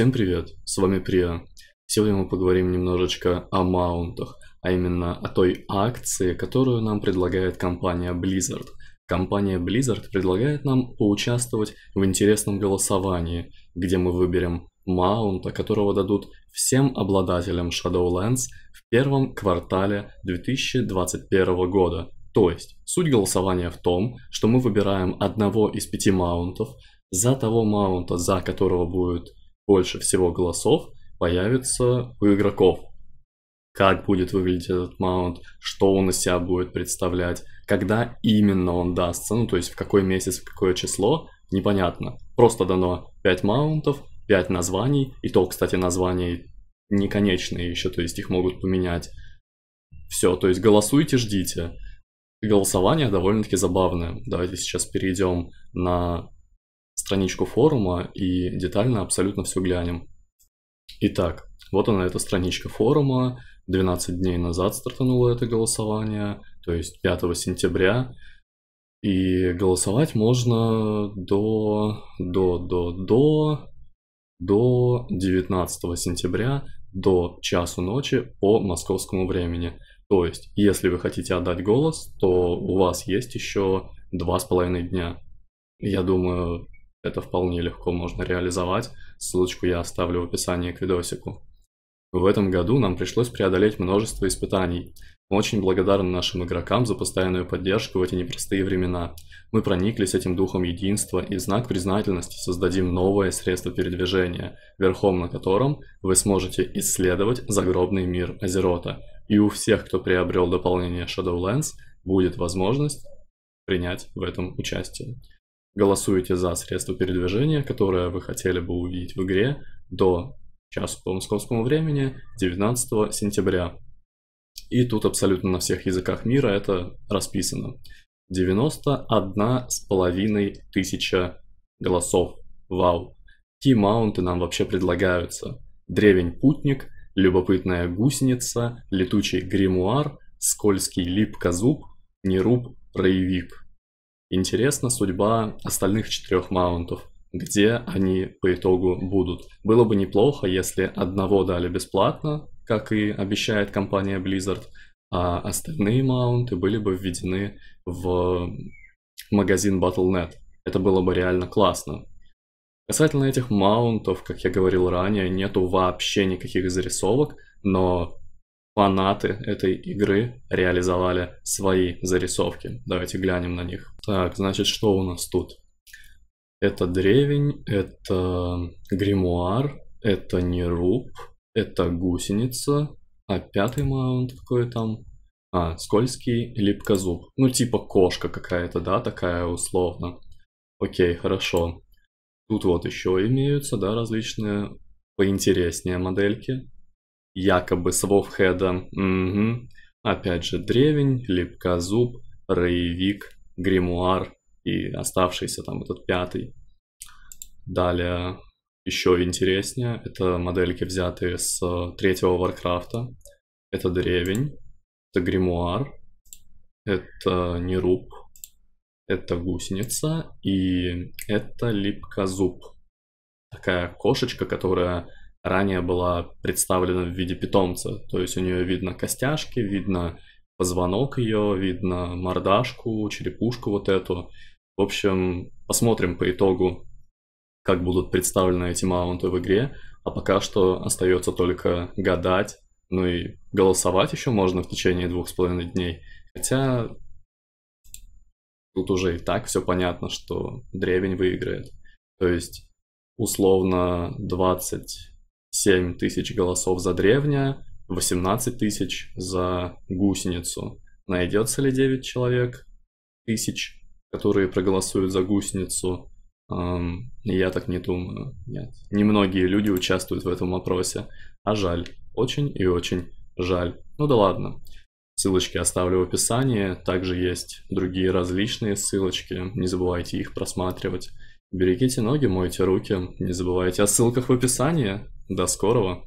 Всем привет, с вами Прия. Сегодня мы поговорим немножечко о маунтах, а именно о той акции, которую нам предлагает компания Blizzard. Компания Blizzard предлагает нам поучаствовать в интересном голосовании, где мы выберем маунта, которого дадут всем обладателям Shadowlands в первом квартале 2021 года. То есть, суть голосования в том, что мы выбираем одного из пяти маунтов, за того маунта, за которого будет больше всего голосов появится у игроков. Как будет выглядеть этот маунт, что он из себя будет представлять, когда именно он дастся, ну то есть в какой месяц, в какое число, непонятно. Просто дано 5 маунтов, 5 названий, и то, кстати, названия не конечные еще, то есть их могут поменять. Все, то есть голосуйте, ждите. Голосование довольно-таки забавное. Давайте сейчас перейдем на страничку форума и детально абсолютно все глянем. Итак, вот она эта страничка форума. 12 дней назад стартануло это голосование, то есть 5 сентября. И голосовать можно до, до, до, до, до 19 сентября, до часу ночи по московскому времени. То есть, если вы хотите отдать голос, то у вас есть еще два с половиной дня. Я думаю, это вполне легко можно реализовать, ссылочку я оставлю в описании к видосику. В этом году нам пришлось преодолеть множество испытаний. очень благодарны нашим игрокам за постоянную поддержку в эти непростые времена. Мы прониклись этим духом единства и в знак признательности создадим новое средство передвижения, верхом на котором вы сможете исследовать загробный мир Азерота. И у всех, кто приобрел дополнение Shadowlands, будет возможность принять в этом участие голосуете за средство передвижения, которое вы хотели бы увидеть в игре до часу по московскому времени 19 сентября. И тут абсолютно на всех языках мира это расписано. 91 с половиной тысяча голосов. Вау. Ки-маунты нам вообще предлагаются. Древень путник, любопытная гусеница, летучий гримуар, скользкий липкозуб, неруб, роевик. Интересна судьба остальных четырех маунтов, где они по итогу будут. Было бы неплохо, если одного дали бесплатно, как и обещает компания Blizzard, а остальные маунты были бы введены в магазин Battle.net. Это было бы реально классно. Касательно этих маунтов, как я говорил ранее, нету вообще никаких зарисовок, но фанаты этой игры реализовали свои зарисовки. Давайте глянем на них. Так, значит, что у нас тут? Это древень, это гримуар, это неруб, это гусеница, а пятый маунт какой там? А, скользкий липкозуб. Ну, типа кошка какая-то, да, такая условно. Окей, хорошо. Тут вот еще имеются, да, различные поинтереснее модельки якобы с Вовхеда. Угу. Опять же, Древень, Липкозуб, Роевик, Гримуар и оставшийся там этот пятый. Далее, еще интереснее, это модельки, взятые с э, третьего Варкрафта. Это Древень, это Гримуар, это Неруб, это Гусеница и это Липкозуб. Такая кошечка, которая ранее была представлена в виде питомца. То есть у нее видно костяшки, видно позвонок ее, видно мордашку, черепушку вот эту. В общем, посмотрим по итогу, как будут представлены эти маунты в игре. А пока что остается только гадать, ну и голосовать еще можно в течение двух с половиной дней. Хотя тут уже и так все понятно, что древень выиграет. То есть условно 20 7 тысяч голосов за древня, 18 тысяч за гусеницу. Найдется ли 9 человек тысяч, которые проголосуют за гусеницу? Эм, я так не думаю. Нет. Немногие люди участвуют в этом опросе. А жаль. Очень и очень жаль. Ну да ладно. Ссылочки оставлю в описании. Также есть другие различные ссылочки. Не забывайте их просматривать. Берегите ноги, мойте руки. Не забывайте о ссылках в описании. До скорого!